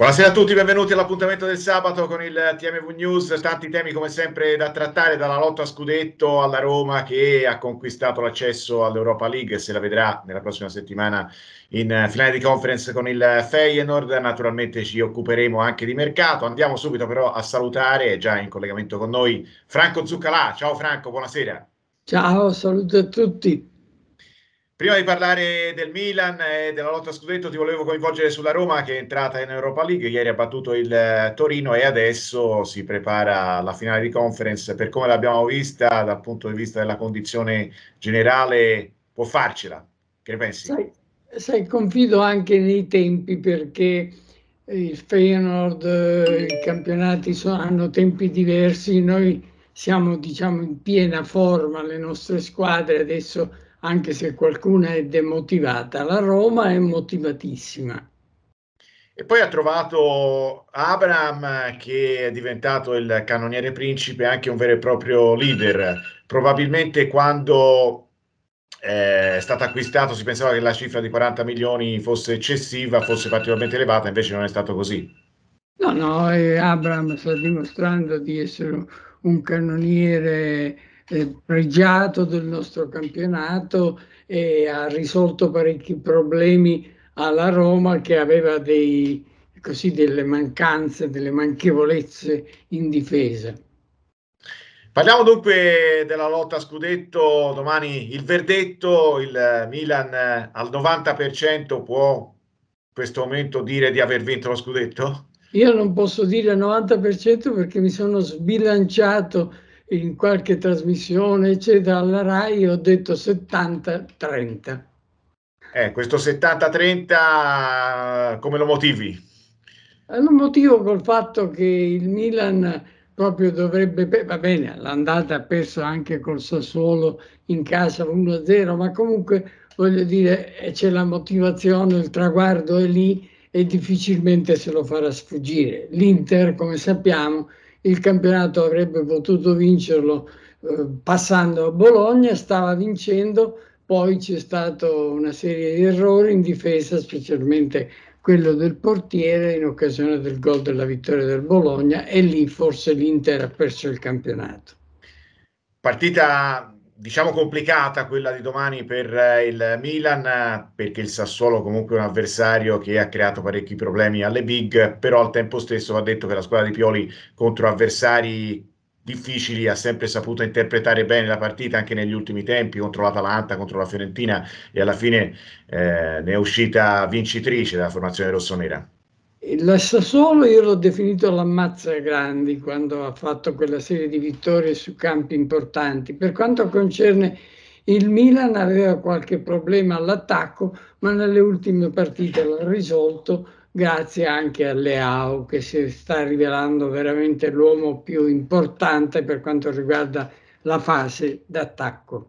Buonasera a tutti, benvenuti all'appuntamento del sabato con il TMV News. Tanti temi come sempre da trattare, dalla lotta a scudetto alla Roma che ha conquistato l'accesso all'Europa League, se la vedrà nella prossima settimana in finale di conference con il Feyenoord. Naturalmente ci occuperemo anche di mercato. Andiamo subito però a salutare, già in collegamento con noi, Franco Zuccalà. Ciao Franco, buonasera. Ciao, saluto a tutti. Prima di parlare del Milan e della lotta scudetto, ti volevo coinvolgere sulla Roma che è entrata in Europa League. Ieri ha battuto il eh, Torino e adesso si prepara alla finale di conference. Per come l'abbiamo vista, dal punto di vista della condizione generale, può farcela. Che ne pensi? Sai, sai confido anche nei tempi perché il Feyenoord, eh, i campionati sono, hanno tempi diversi. Noi siamo, diciamo, in piena forma, le nostre squadre adesso anche se qualcuna è demotivata. La Roma è motivatissima. E poi ha trovato Abraham, che è diventato il cannoniere principe, anche un vero e proprio leader. Probabilmente quando eh, è stato acquistato si pensava che la cifra di 40 milioni fosse eccessiva, fosse particolarmente elevata, invece non è stato così. No, no, eh, Abraham sta dimostrando di essere un cannoniere eh, pregiato del nostro campionato e ha risolto parecchi problemi alla Roma che aveva dei, così, delle mancanze, delle manchevolezze in difesa. Parliamo dunque della lotta a scudetto, domani il verdetto, il Milan al 90% può in questo momento dire di aver vinto lo scudetto? Io non posso dire al 90% perché mi sono sbilanciato in qualche trasmissione, eccetera, alla RAI, ho detto 70-30. Eh, questo 70-30 come lo motivi? Eh, lo motivo col fatto che il Milan proprio dovrebbe, va bene, l'andata ha perso anche col Sassuolo in casa 1-0, ma comunque voglio dire eh, c'è la motivazione, il traguardo è lì e difficilmente se lo farà sfuggire. L'Inter, come sappiamo, il campionato avrebbe potuto vincerlo eh, passando a Bologna, stava vincendo, poi c'è stata una serie di errori in difesa, specialmente quello del portiere in occasione del gol della vittoria del Bologna e lì forse l'Inter ha perso il campionato. Partita diciamo complicata quella di domani per eh, il Milan perché il Sassuolo comunque è un avversario che ha creato parecchi problemi alle big però al tempo stesso va detto che la squadra di Pioli contro avversari difficili ha sempre saputo interpretare bene la partita anche negli ultimi tempi contro l'Atalanta, contro la Fiorentina e alla fine eh, ne è uscita vincitrice della formazione rossonera la Sassuolo io l'ho definito l'ammazza grandi quando ha fatto quella serie di vittorie su campi importanti. Per quanto concerne il Milan aveva qualche problema all'attacco, ma nelle ultime partite l'ha risolto grazie anche a Leao che si sta rivelando veramente l'uomo più importante per quanto riguarda la fase d'attacco.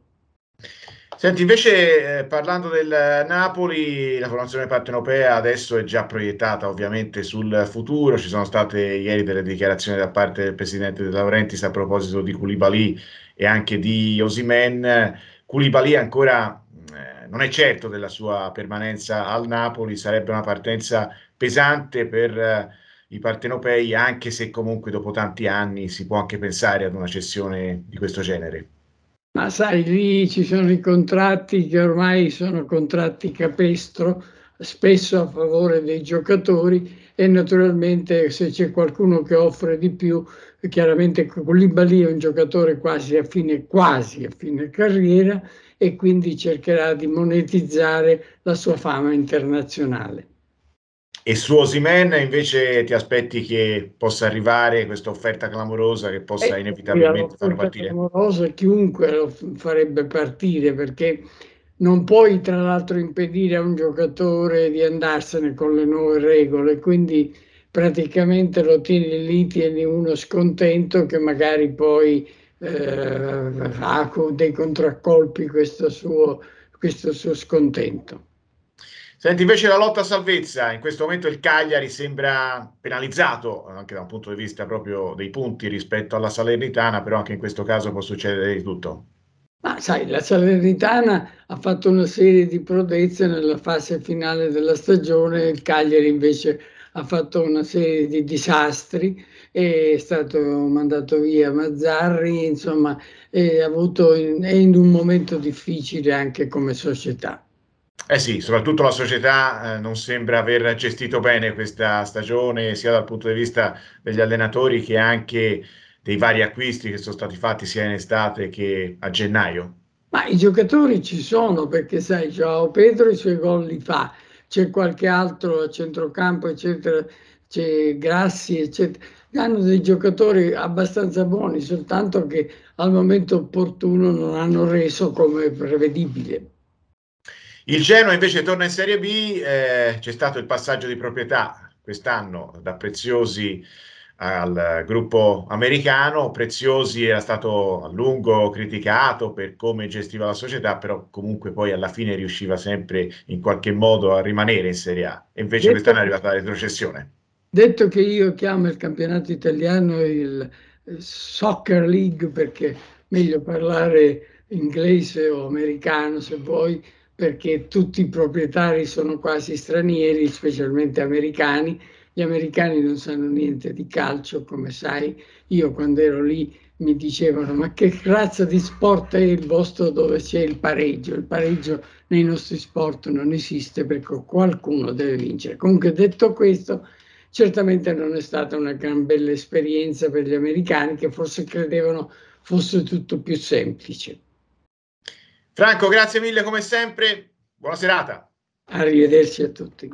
Senti, invece eh, parlando del Napoli, la formazione partenopea adesso è già proiettata ovviamente sul futuro, ci sono state ieri delle dichiarazioni da parte del presidente De Laurentiis a proposito di Koulibaly e anche di Osimen. Koulibaly ancora eh, non è certo della sua permanenza al Napoli, sarebbe una partenza pesante per... Eh, i partenopei, anche se comunque dopo tanti anni si può anche pensare ad una cessione di questo genere. Ma sai, lì ci sono i contratti che ormai sono contratti capestro, spesso a favore dei giocatori e naturalmente se c'è qualcuno che offre di più, chiaramente Colibali è un giocatore quasi a fine, quasi a fine carriera e quindi cercherà di monetizzare la sua fama internazionale. E su Osimen invece ti aspetti che possa arrivare questa offerta clamorosa che possa eh, inevitabilmente far partire? Clamorosa chiunque lo farebbe partire perché non puoi tra l'altro impedire a un giocatore di andarsene con le nuove regole, quindi praticamente lo tieni lì, tieni uno scontento che magari poi eh, ha dei contraccolpi questo suo, questo suo scontento. Senti, invece la lotta a salvezza, in questo momento il Cagliari sembra penalizzato anche da un punto di vista proprio dei punti rispetto alla Salernitana, però anche in questo caso può succedere di tutto. Ma sai, la Salernitana ha fatto una serie di prodezze nella fase finale della stagione, il Cagliari invece ha fatto una serie di disastri, è stato mandato via Mazzarri, insomma è, avuto in, è in un momento difficile anche come società. Eh sì, soprattutto la società eh, non sembra aver gestito bene questa stagione, sia dal punto di vista degli allenatori che anche dei vari acquisti che sono stati fatti sia in estate che a gennaio. Ma i giocatori ci sono perché sai, Joao Pedro i suoi gol li fa, c'è qualche altro a centrocampo, eccetera, c'è Grassi, eccetera. Hanno dei giocatori abbastanza buoni, soltanto che al momento opportuno non hanno reso come prevedibile. Il Genoa invece torna in Serie B, eh, c'è stato il passaggio di proprietà quest'anno da Preziosi al gruppo americano, Preziosi era stato a lungo criticato per come gestiva la società, però comunque poi alla fine riusciva sempre in qualche modo a rimanere in Serie A e invece detto, quest'anno è arrivata la retrocessione. Detto che io chiamo il campionato italiano il eh, Soccer League perché meglio parlare inglese o americano se vuoi, perché tutti i proprietari sono quasi stranieri, specialmente americani. Gli americani non sanno niente di calcio, come sai. Io quando ero lì mi dicevano ma che razza di sport è il vostro dove c'è il pareggio? Il pareggio nei nostri sport non esiste perché qualcuno deve vincere. Comunque detto questo, certamente non è stata una gran bella esperienza per gli americani che forse credevano fosse tutto più semplice. Franco, grazie mille come sempre, buona serata. Arrivederci a tutti.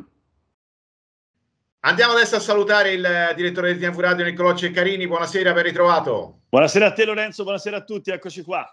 Andiamo adesso a salutare il eh, direttore del TNV Radio Niccolò Ceccarini, buonasera, ben ritrovato. Buonasera a te Lorenzo, buonasera a tutti, eccoci qua.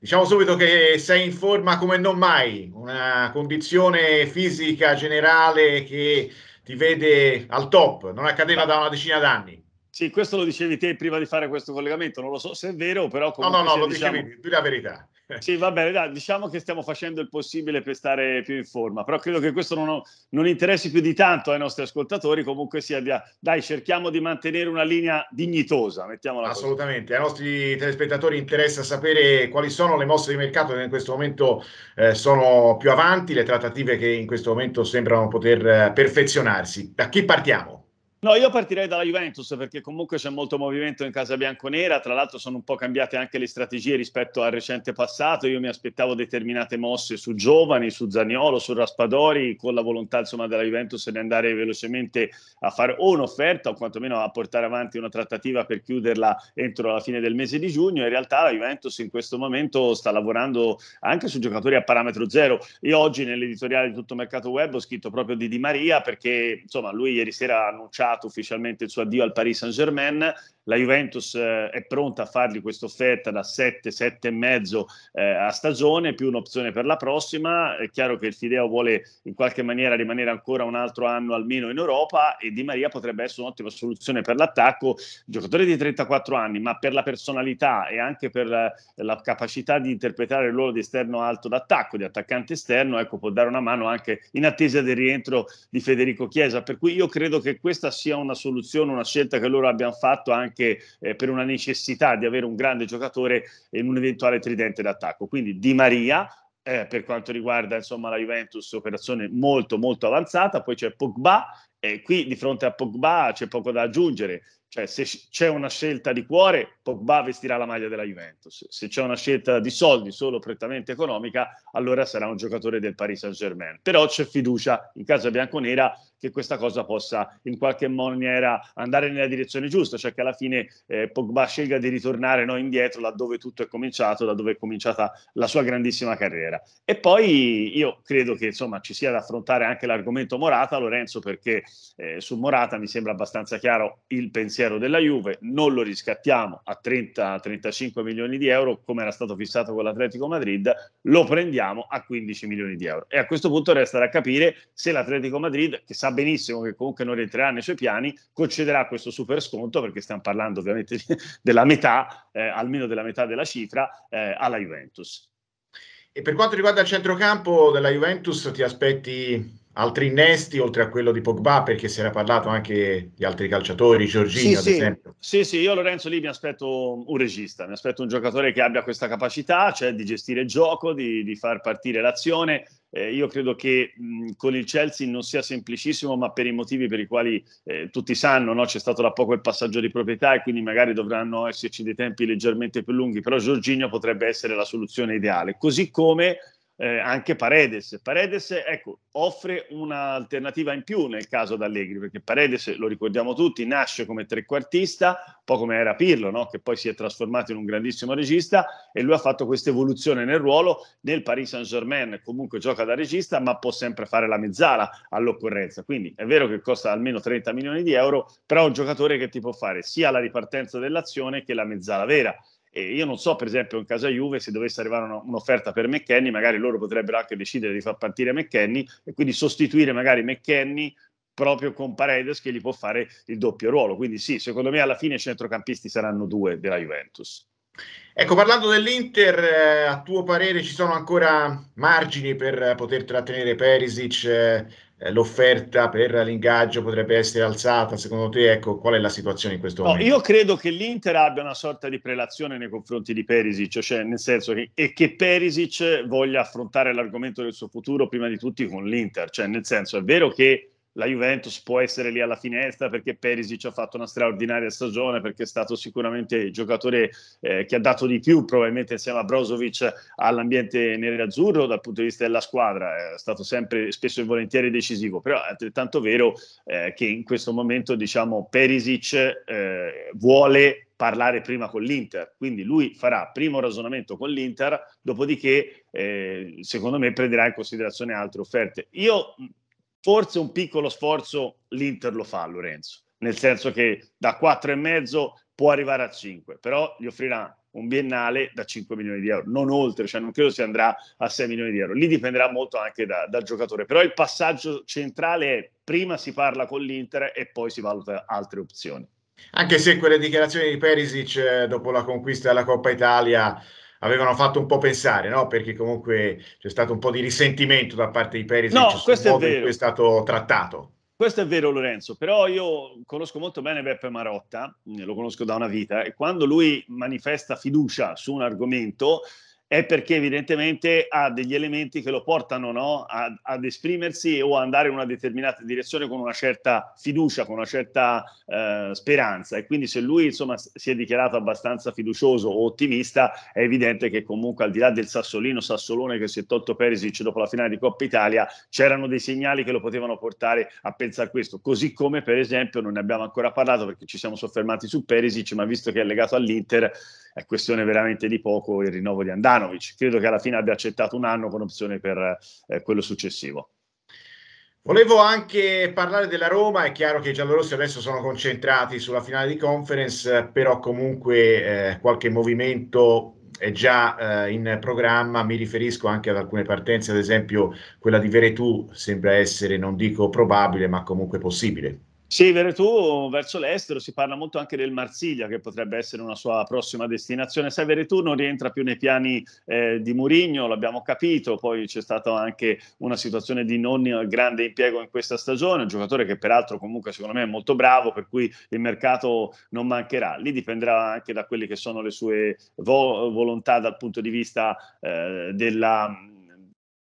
Diciamo subito che sei in forma come non mai, una condizione fisica generale che ti vede al top, non accadeva da una decina d'anni. Sì, questo lo dicevi te prima di fare questo collegamento, non lo so se è vero, però... No, no, no, lo diciamo... dicevi, tu la verità. Sì, va bene, dai, diciamo che stiamo facendo il possibile per stare più in forma, però credo che questo non, non interessi più di tanto ai nostri ascoltatori, comunque sia, dai, cerchiamo di mantenere una linea dignitosa, mettiamola Assolutamente, così. ai nostri telespettatori interessa sapere quali sono le mosse di mercato che in questo momento eh, sono più avanti, le trattative che in questo momento sembrano poter eh, perfezionarsi. Da chi partiamo? No, io partirei dalla Juventus perché comunque c'è molto movimento in casa bianconera, tra l'altro sono un po' cambiate anche le strategie rispetto al recente passato, io mi aspettavo determinate mosse su Giovani, su Zagnolo, su Raspadori, con la volontà insomma, della Juventus di andare velocemente a fare o un'offerta o quantomeno a portare avanti una trattativa per chiuderla entro la fine del mese di giugno, in realtà la Juventus in questo momento sta lavorando anche su giocatori a parametro zero. Io oggi nell'editoriale di tutto mercato web ho scritto proprio di Di Maria perché insomma lui ieri sera ha annunciato annunciato ufficialmente il suo addio al Paris Saint-Germain la Juventus eh, è pronta a fargli questa offerta da 7, 7,5 eh, a stagione, più un'opzione per la prossima. È chiaro che il Fideo vuole in qualche maniera rimanere ancora un altro anno almeno in Europa e Di Maria potrebbe essere un'ottima soluzione per l'attacco. Giocatore di 34 anni, ma per la personalità e anche per la, eh, la capacità di interpretare il ruolo di esterno alto d'attacco, di attaccante esterno, ecco, può dare una mano anche in attesa del rientro di Federico Chiesa. Per cui io credo che questa sia una soluzione, una scelta che loro abbiano fatto anche anche eh, per una necessità di avere un grande giocatore in un eventuale tridente d'attacco. Quindi Di Maria, eh, per quanto riguarda insomma, la Juventus, operazione molto molto avanzata, poi c'è Pogba e qui di fronte a Pogba c'è poco da aggiungere, cioè se c'è una scelta di cuore Pogba vestirà la maglia della Juventus, se c'è una scelta di soldi solo prettamente economica allora sarà un giocatore del Paris Saint Germain, però c'è fiducia in casa bianconera che questa cosa possa in qualche maniera andare nella direzione giusta, cioè che alla fine eh, Pogba scelga di ritornare no, indietro laddove tutto è cominciato, da dove è cominciata la sua grandissima carriera. E poi io credo che insomma ci sia da affrontare anche l'argomento Morata, Lorenzo, perché eh, su Morata mi sembra abbastanza chiaro il pensiero della Juve, non lo riscattiamo a 30-35 milioni di euro come era stato fissato con l'Atletico Madrid, lo prendiamo a 15 milioni di euro. E a questo punto resta da capire se l'Atletico Madrid, che sa sa benissimo che comunque non rientrerà nei suoi piani, concederà questo super sconto, perché stiamo parlando ovviamente di, della metà, eh, almeno della metà della cifra, eh, alla Juventus. E per quanto riguarda il centrocampo della Juventus, ti aspetti altri innesti oltre a quello di Pogba perché si era parlato anche di altri calciatori, Giorgino sì, ad esempio. Sì. sì, io Lorenzo lì mi aspetto un regista, mi aspetto un giocatore che abbia questa capacità, cioè di gestire il gioco, di, di far partire l'azione. Eh, io credo che mh, con il Chelsea non sia semplicissimo, ma per i motivi per i quali eh, tutti sanno, no? c'è stato da poco il passaggio di proprietà e quindi magari dovranno esserci dei tempi leggermente più lunghi, però Giorgino potrebbe essere la soluzione ideale. Così come eh, anche Paredes. Paredes ecco, offre un'alternativa in più nel caso d'Allegri, perché Paredes, lo ricordiamo tutti, nasce come trequartista, un po' come era Pirlo, no? che poi si è trasformato in un grandissimo regista e lui ha fatto questa evoluzione nel ruolo nel Paris Saint-Germain, comunque gioca da regista, ma può sempre fare la mezzala all'occorrenza. Quindi è vero che costa almeno 30 milioni di euro, però è un giocatore che ti può fare sia la ripartenza dell'azione che la mezzala vera e io non so, per esempio, in casa Juve, se dovesse arrivare una, un'offerta per McKenny, magari loro potrebbero anche decidere di far partire McKenny e quindi sostituire magari McKenny proprio con Paredes che gli può fare il doppio ruolo. Quindi sì, secondo me alla fine i centrocampisti saranno due della Juventus. Ecco, parlando dell'Inter, eh, a tuo parere ci sono ancora margini per poter trattenere Perisic eh, eh, l'offerta per l'ingaggio potrebbe essere alzata? Secondo te, ecco, qual è la situazione in questo no, momento? Io credo che l'Inter abbia una sorta di prelazione nei confronti di Perisic, cioè nel senso che, e che Perisic voglia affrontare l'argomento del suo futuro prima di tutti con l'Inter, cioè nel senso è vero che la Juventus può essere lì alla finestra perché Perisic ha fatto una straordinaria stagione, perché è stato sicuramente il giocatore eh, che ha dato di più, probabilmente insieme a Brozovic, all'ambiente nero-azzurro dal punto di vista della squadra, è stato sempre spesso e volentieri decisivo, però è altrettanto vero eh, che in questo momento diciamo, Perisic eh, vuole parlare prima con l'Inter. Quindi lui farà primo ragionamento con l'Inter, dopodiché, eh, secondo me, prenderà in considerazione altre offerte. Io Forse un piccolo sforzo l'Inter lo fa, Lorenzo, nel senso che da e mezzo può arrivare a 5, però gli offrirà un biennale da 5 milioni di euro, non oltre, cioè non credo si andrà a 6 milioni di euro. Lì dipenderà molto anche da, dal giocatore, però il passaggio centrale è prima si parla con l'Inter e poi si valuta altre opzioni. Anche se quelle dichiarazioni di Perisic eh, dopo la conquista della Coppa Italia avevano fatto un po' pensare, no? perché comunque c'è stato un po' di risentimento da parte di Perisic no, questo modo è vero. in cui è stato trattato. Questo è vero Lorenzo, però io conosco molto bene Beppe Marotta, lo conosco da una vita, e quando lui manifesta fiducia su un argomento, è perché evidentemente ha degli elementi che lo portano no, a, ad esprimersi o andare in una determinata direzione con una certa fiducia, con una certa eh, speranza. E quindi se lui insomma, si è dichiarato abbastanza fiducioso o ottimista, è evidente che comunque al di là del Sassolino Sassolone che si è tolto Perisic dopo la finale di Coppa Italia, c'erano dei segnali che lo potevano portare a pensare questo. Così come per esempio, non ne abbiamo ancora parlato perché ci siamo soffermati su Perisic, ma visto che è legato all'Inter, è questione veramente di poco il rinnovo di Andanovic. Credo che alla fine abbia accettato un anno con opzione per eh, quello successivo. Volevo anche parlare della Roma, è chiaro che i giallorossi adesso sono concentrati sulla finale di conference, però comunque eh, qualche movimento è già eh, in programma, mi riferisco anche ad alcune partenze, ad esempio quella di Veretù sembra essere, non dico probabile, ma comunque possibile. Sì, vero tu, verso l'estero si parla molto anche del Marsiglia, che potrebbe essere una sua prossima destinazione. Sai, Veretù non rientra più nei piani eh, di Murigno, l'abbiamo capito, poi c'è stata anche una situazione di non eh, grande impiego in questa stagione, un giocatore che peraltro comunque secondo me è molto bravo, per cui il mercato non mancherà. Lì dipenderà anche da quelle che sono le sue vo- volontà dal punto di vista eh, della mm,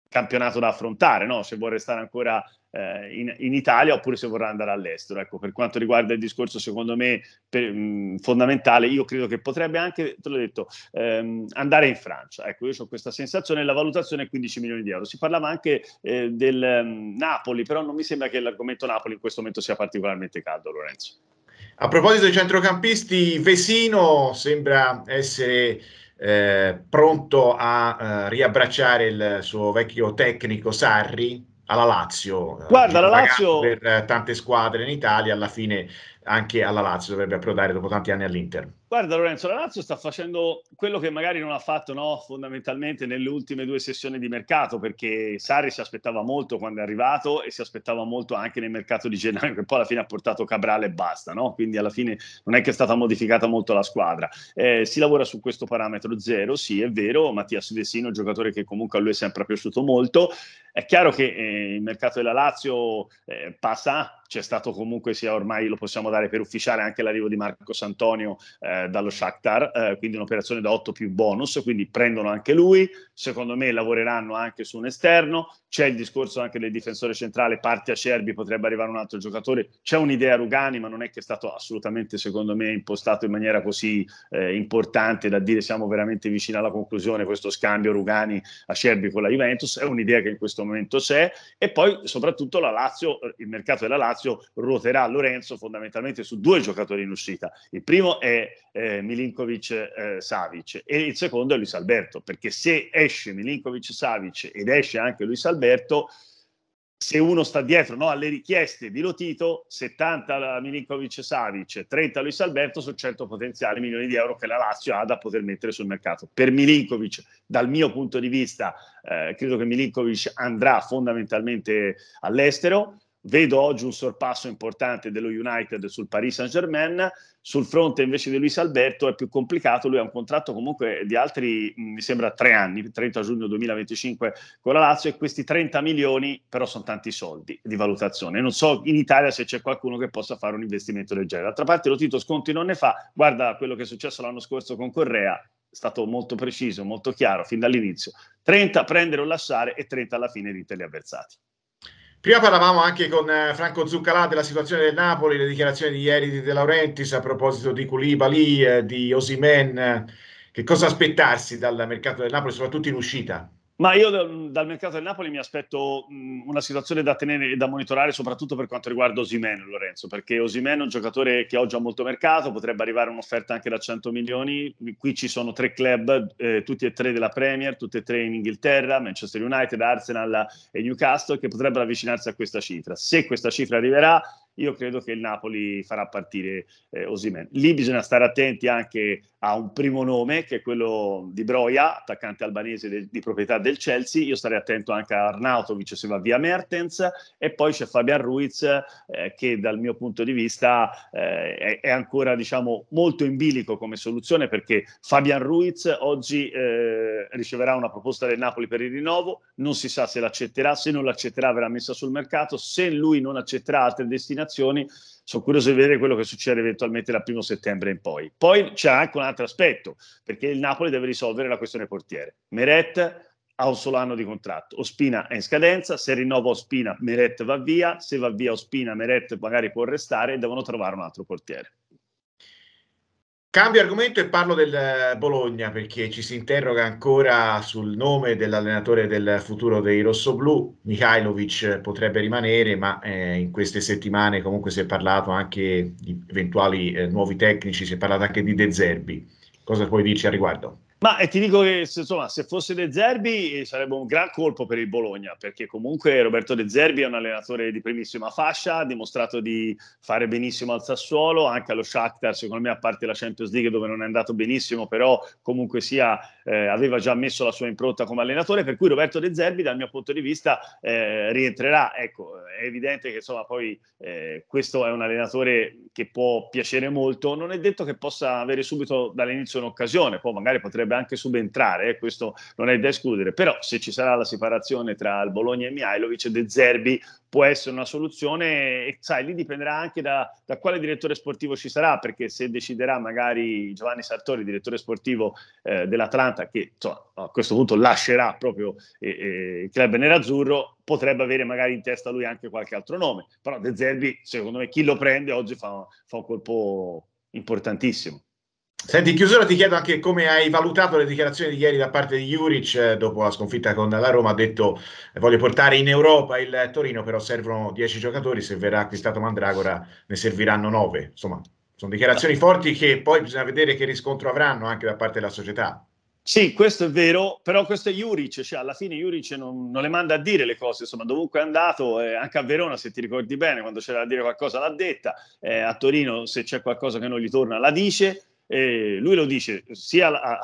campionato da affrontare, no? se vuole restare ancora eh, in, in, Italia oppure se vorrà andare all'estero. Ecco, per quanto riguarda il discorso, secondo me, per, mh, mm, fondamentale, io credo che potrebbe anche, te l'ho detto, ehm, andare in Francia. Ecco, io ho questa sensazione, la valutazione è 15 milioni di euro. Si parlava anche eh, del um, Napoli, però non mi sembra che l'argomento Napoli in questo momento sia particolarmente caldo, Lorenzo. A proposito dei centrocampisti, Vesino sembra essere eh, pronto a eh, riabbracciare il suo vecchio tecnico Sarri, alla Lazio. Guarda, la Lazio... Per eh, tante squadre in Italia, alla fine anche alla Lazio dovrebbe approdare dopo tanti anni all'Inter. Guarda Lorenzo, la Lazio sta facendo quello che magari non ha fatto no, fondamentalmente nelle ultime due sessioni di mercato, perché Sari si aspettava molto quando è arrivato e si aspettava molto anche nel mercato di gennaio, che poi alla fine ha portato Cabrale e basta, no? quindi alla fine non è che è stata modificata molto la squadra. Eh, si lavora su questo parametro zero, sì è vero, Mattias Vesino, giocatore che comunque a lui è sempre piaciuto molto, è chiaro che eh, il mercato della Lazio eh, passa, c'è stato comunque sia ormai, lo possiamo dare per ufficiale, anche l'arrivo di Marcos Antonio. Eh, dallo Shakhtar, eh, quindi un'operazione da 8 più bonus, quindi prendono anche lui, secondo me lavoreranno anche su un esterno, c'è il discorso anche del difensore centrale, parte a Cerbi, potrebbe arrivare un altro giocatore, c'è un'idea a Rugani, ma non è che è stato assolutamente, secondo me, impostato in maniera così eh, importante da dire siamo veramente vicini alla conclusione, questo scambio Rugani a Cerbi con la Juventus, è un'idea che in questo momento c'è e poi soprattutto la Lazio, il mercato della Lazio ruoterà Lorenzo fondamentalmente su due giocatori in uscita, il primo è eh, Milinkovic eh, Savic e il secondo è Luis Alberto, perché se esce esce Milinkovic Savic ed esce anche Luis Alberto, se uno sta dietro no, alle richieste di Lotito, 70 Milinkovic Savic, 30 Luis Alberto sono 100 potenziali milioni di euro che la Lazio ha da poter mettere sul mercato. Per Milinkovic, dal mio punto di vista, eh, credo che Milinkovic andrà fondamentalmente all'estero, Vedo oggi un sorpasso importante dello United sul Paris Saint-Germain, sul fronte invece di Luis Alberto è più complicato, lui ha un contratto comunque di altri, mm, mi sembra, tre anni, 30 giugno 2025 con la Lazio e questi 30 milioni però sono tanti soldi di valutazione. Non so in Italia se c'è qualcuno che possa fare un investimento del genere. D'altra parte lo Tito Sconti non ne fa, guarda quello che è successo l'anno scorso con Correa, è stato molto preciso, molto chiaro fin dall'inizio. 30 prendere o lasciare e 30 alla fine dite gli avversati. Prima parlavamo anche con eh, Franco Zuccalà della situazione del Napoli, le dichiarazioni di ieri di De Laurentiis a proposito di Culibali, eh, di Osimen, eh. che cosa aspettarsi dal mercato del Napoli, soprattutto in uscita? Ma io dal mercato del Napoli mi aspetto una situazione da tenere e da monitorare, soprattutto per quanto riguarda Osimen, Lorenzo, perché Osimen è un giocatore che oggi ha molto mercato, potrebbe arrivare un'offerta anche da 100 milioni. Qui ci sono tre club, eh, tutti e tre della Premier, tutti e tre in Inghilterra, Manchester United, Arsenal e Newcastle, che potrebbero avvicinarsi a questa cifra. Se questa cifra arriverà, io credo che il Napoli farà partire eh, Osimeno. Lì bisogna stare attenti anche ha un primo nome che è quello di Broia, attaccante albanese de- di proprietà del Chelsea. Io starei attento anche a Arnautovic se va via Mertens e poi c'è Fabian Ruiz eh, che dal mio punto di vista eh, è, è, ancora diciamo molto in bilico come soluzione perché Fabian Ruiz oggi eh, riceverà una proposta del Napoli per il rinnovo, non si sa se l'accetterà, se non l'accetterà verrà messa sul mercato, se lui non accetterà altre destinazioni sono curioso di vedere quello che succede eventualmente dal primo settembre in poi. Poi c'è anche una altro aspetto, perché il Napoli deve risolvere la questione portiere. Meret ha un solo anno di contratto, Ospina è in scadenza, se rinnova Ospina Meret va via, se va via Ospina Meret magari può restare e devono trovare un altro portiere. Cambio argomento e parlo del eh, Bologna perché ci si interroga ancora sul nome dell'allenatore del futuro dei rossoblù. Mikhailovic potrebbe rimanere, ma eh, in queste settimane comunque si è parlato anche di eventuali eh, nuovi tecnici, si è parlato anche di De Zerbi. Cosa puoi dirci al riguardo? Ma eh, ti dico che se, insomma, se fosse De Zerbi eh, sarebbe un gran colpo per il Bologna, perché comunque Roberto De Zerbi è un allenatore di primissima fascia, ha dimostrato di fare benissimo al Sassuolo, anche allo Shakhtar, secondo me a parte la Champions League dove non è andato benissimo, però comunque sia eh, aveva già messo la sua impronta come allenatore, per cui Roberto De Zerbi dal mio punto di vista eh, rientrerà. Ecco, è evidente che insomma poi eh, questo è un allenatore che può piacere molto, non è detto che possa avere subito dall'inizio un'occasione, poi magari potrebbe potrebbe anche subentrare, eh, questo non è da escludere, però se ci sarà la separazione tra il Bologna e Mihailovic, De Zerbi può essere una soluzione e sai, lì dipenderà anche da, da, quale direttore sportivo ci sarà, perché se deciderà magari Giovanni Sartori, direttore sportivo eh, dell'Atlanta, che insomma, a questo punto lascerà proprio eh, eh il club nerazzurro, potrebbe avere magari in testa lui anche qualche altro nome, però De Zerbi secondo me chi lo prende oggi fa, fa un colpo importantissimo. Senti, in chiusura ti chiedo anche come hai valutato le dichiarazioni di ieri da parte di Juric eh, dopo la sconfitta con la Roma. Ha detto eh, voglio portare in Europa il Torino, però servono 10 giocatori, se verrà acquistato Mandragora ne serviranno 9. Insomma, sono dichiarazioni forti che poi bisogna vedere che riscontro avranno anche da parte della società. Sì, questo è vero, però questo è Juric, cioè alla fine Juric non, non, le manda a dire le cose, insomma dovunque è andato, eh, anche a Verona se ti ricordi bene, quando c'era da dire qualcosa l'ha detta, eh, a Torino se c'è qualcosa che non gli torna la dice, e lui lo dice sia a,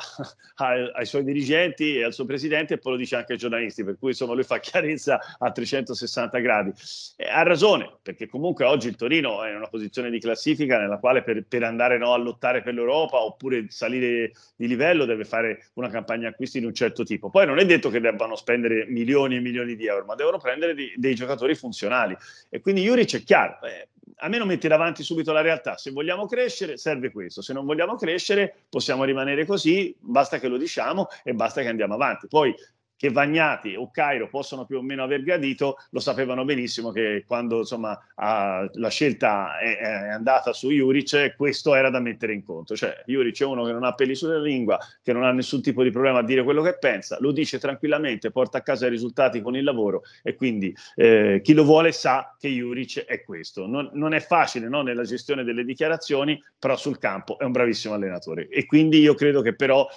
a, ai suoi dirigenti e al suo presidente e poi lo dice anche ai giornalisti, per cui insomma lui fa chiarezza a 360 gradi. E ha ragione, perché comunque oggi il Torino è in una posizione di classifica nella quale per, per andare no, a lottare per l'Europa oppure salire di livello deve fare una campagna acquisti di un certo tipo. Poi non è detto che debbano spendere milioni e milioni di euro, ma devono prendere di, dei giocatori funzionali. E quindi Juric è chiaro, eh, a almeno mettere avanti subito la realtà. Se vogliamo crescere, serve questo. Se non vogliamo crescere, possiamo rimanere così, basta che lo diciamo e basta che andiamo avanti. Poi che Vagnati o Cairo possono più o meno aver gradito, lo sapevano benissimo che quando insomma, a, la scelta è, è, andata su Juric, questo era da mettere in conto. Cioè, Juric è uno che non ha peli sulla lingua, che non ha nessun tipo di problema a dire quello che pensa, lo dice tranquillamente, porta a casa i risultati con il lavoro e quindi eh, chi lo vuole sa che Juric è questo. Non, non è facile no, nella gestione delle dichiarazioni, però sul campo è un bravissimo allenatore. E quindi io credo che però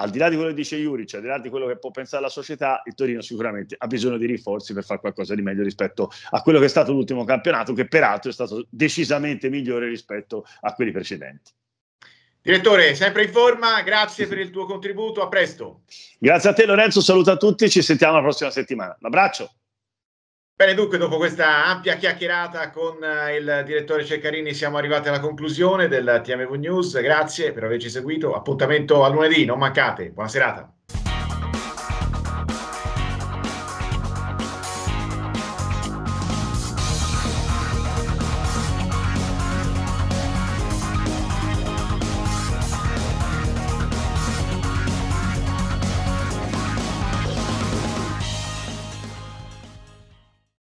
al di là di quello che dice Juric, al di là di quello che può pensare la società, il Torino sicuramente ha bisogno di rinforzi per fare qualcosa di meglio rispetto a quello che è stato l'ultimo campionato, che peraltro è stato decisamente migliore rispetto a quelli precedenti. Direttore, sempre in forma, grazie per il tuo contributo, a presto. Grazie a te Lorenzo, saluto a tutti, ci sentiamo la prossima settimana. Un abbraccio. Bene, dunque, dopo questa ampia chiacchierata con eh, il direttore Ceccarini siamo arrivati alla conclusione del TMV News. Grazie per averci seguito. Appuntamento a lunedì, non mancate. Buona serata.